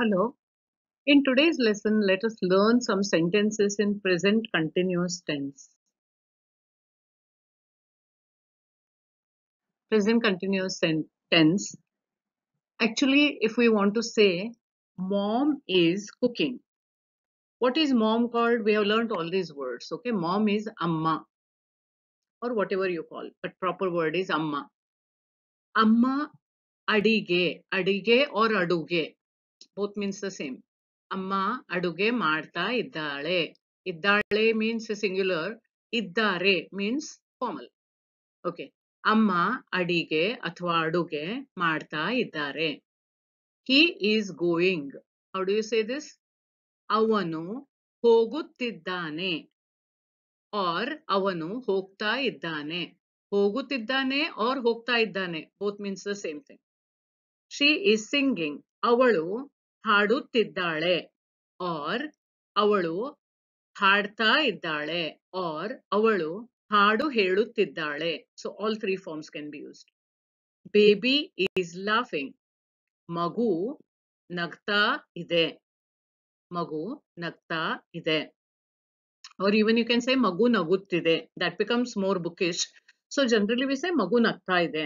Hello. In today's lesson, let us learn some sentences in present continuous tense. Present continuous tense. Actually, if we want to say, mom is cooking. What is mom called? We have learned all these words. Okay, mom is amma or whatever you call, but proper word is amma. Amma adige, adige or aduge both means the same. Amma aduge maadta iddare. Iddare means singular. Iddare means formal. Okay. Amma adige athwa aduge maadta iddare. He is going. How do you say this? Avanu hoguttiddane. Or avanu hokta iddane. Hoguttiddane or hokta iddane. Both means the same thing. She is singing. Avalu ಹಾಡುತ್ತಿದ್ದಾಳೆ or ಅವಳು ಹಾಡ್ತಾ ಇದ್ದಾಳೆ or ಅವಳು ಹಾಡು ಹೇಳುತ್ತಿದ್ದಾಳೆ so all three forms can be used baby is laughing ಮಗು ನಗ್ತಾ ಇದೆ ಮಗು ನಗ್ತಾ ಇದೆ ಅವ್ರ ಈವನ್ ಯು ಕ್ಯಾನ್ ಸೇ ಮಗು ನಗುತ್ತಿದೆ that becomes more bookish so generally we say ಮಗು ನಗ್ತಾ ಇದೆ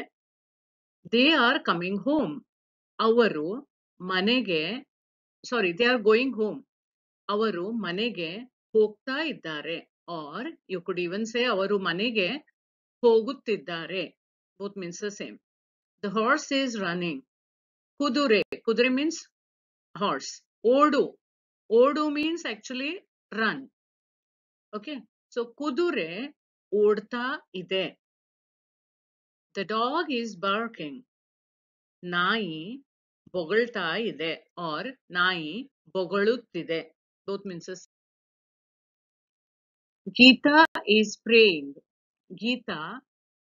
ದೇ ಆರ್ ಕಮಿಂಗ್ ಹೋಮ್ ಅವರು ಮನೆಗೆ sorry they are going home ಅವರು ಮನೆಗೆ ಹೋಗ್ತಾ ಇದ್ದಾರೆ ಆರ್ ಯು ಕುಡ್ ಇವನ್ ಸೇ ಅವರು ಮನೆಗೆ ಹೋಗುತ್ತಿದ್ದಾರೆ both means the same the horse is running ಕುದುರೆ ಕುದುರೆ ಮೀನ್ಸ್ ಹಾರ್ಸ್ ಓಡು ಓಡು means actually run okay so ಕುದುರೆ ಓಡ್ತಾ ಇದೆ ದ ಡಾಗ್ ಈಸ್ ಬಾರ್ಕಿಂಗ್ ನಾಯಿ ಬೊಗಳ್ತಾ ಇದೆ ಆರ್ ನಾಯಿ ಬೊಗಳುತ್ತಿದೆ ಗೀತಾ ಈಸ್ ಪ್ರೇಯಿಂಗ್ ಗೀತಾ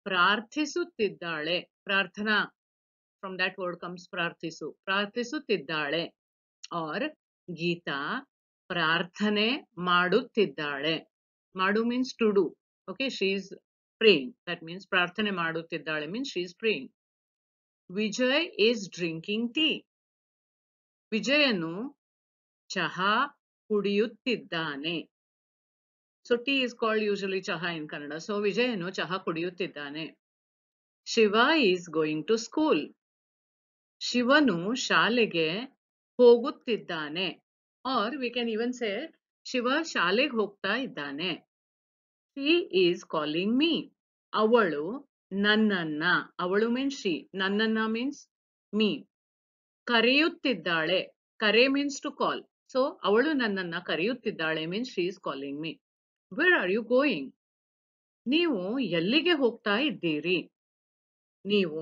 ಪ್ರಾರ್ಥಿಸುತ್ತಿದ್ದಾಳೆ ಪ್ರಾರ್ಥನಾ ಫ್ರಮ್ ದಟ್ ವರ್ಡ್ ಕಮ್ಸ್ ಪ್ರಾರ್ಥಿಸು ಪ್ರಾರ್ಥಿಸುತ್ತಿದ್ದಾಳೆ ಆರ್ ಗೀತಾ ಪ್ರಾರ್ಥನೆ ಮಾಡುತ್ತಿದ್ದಾಳೆ ಮಾಡು means to do okay she is praying that means ಪ್ರಾರ್ಥನೆ ಮಾಡುತ್ತಿದ್ದಾಳೆ means she is praying Vijay is drinking tea ವಿಜಯನು ಚಹಾ ಕುಡಿಯುತ್ತಿದ್ದಾನೆ so tea is called usually ಚಹಾ ಇನ್ ಕನ್ನಡ ಸೊ ವಿಜಯನು ಚಹಾ ಕುಡಿಯುತ್ತಿದ್ದಾನೆ Shiva is going to school ಶಿವನು ಶಾಲೆಗೆ ಹೋಗುತ್ತಿದ್ದಾನೆ or we can even say Shiva ಶಾಲೆಗೆ ಹೋಗ್ತಾ ಇದ್ದಾನೆ ಶಿ ಈಸ್ ಕಾಲಿಂಗ್ ಮೀ ಅವಳು ನನ್ನನ್ನ ಅವಳು means she ನನ್ನನ್ನ means me ಕರೆಯುತ್ತಿದ್ದಾಳೆ ಕರೆ means to call so ಅವಳು ನನ್ನನ್ನ ಕರೆಯುತ್ತಿದ್ದಾಳೆ means she is calling me where are you going ನೀವು ಎಲ್ಲಿಗೆ ಹೋಗ್ತಾ ಇದ್ದೀರಿ ನೀವು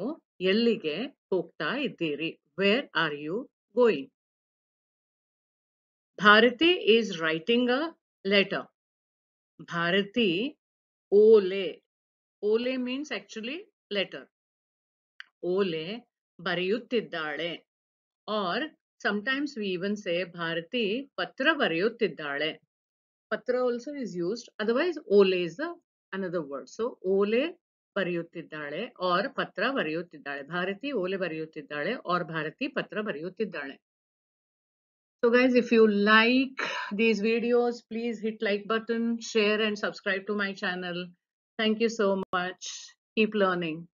ಎಲ್ಲಿಗೆ ಹೋಗ್ತಾ ಇದ್ದೀರಿ where are you going Bharati is writing a letter Bharati ಓಲೆ ole means actually letter ole ಬರೆಯುತ್ತಿದ್ದಾಳೆ or sometimes we even say bharati patra ಬರೆಯುತ್ತಿದ್ದಾಳೆ patra also is used otherwise ole is the another word so ole ಬರೆಯುತ್ತಿದ್ದಾಳೆ or patra ಬರೆಯುತ್ತಿದ್ದಾಳೆ Bharati ole ಬರೆಯುತ್ತಿದ್ದಾಳೆ or Bharati patra ಬರೆಯುತ್ತಿದ್ದಾಳೆ So guys, if you like these videos, please hit like button, share and subscribe to my channel. Thank you so much. Keep learning.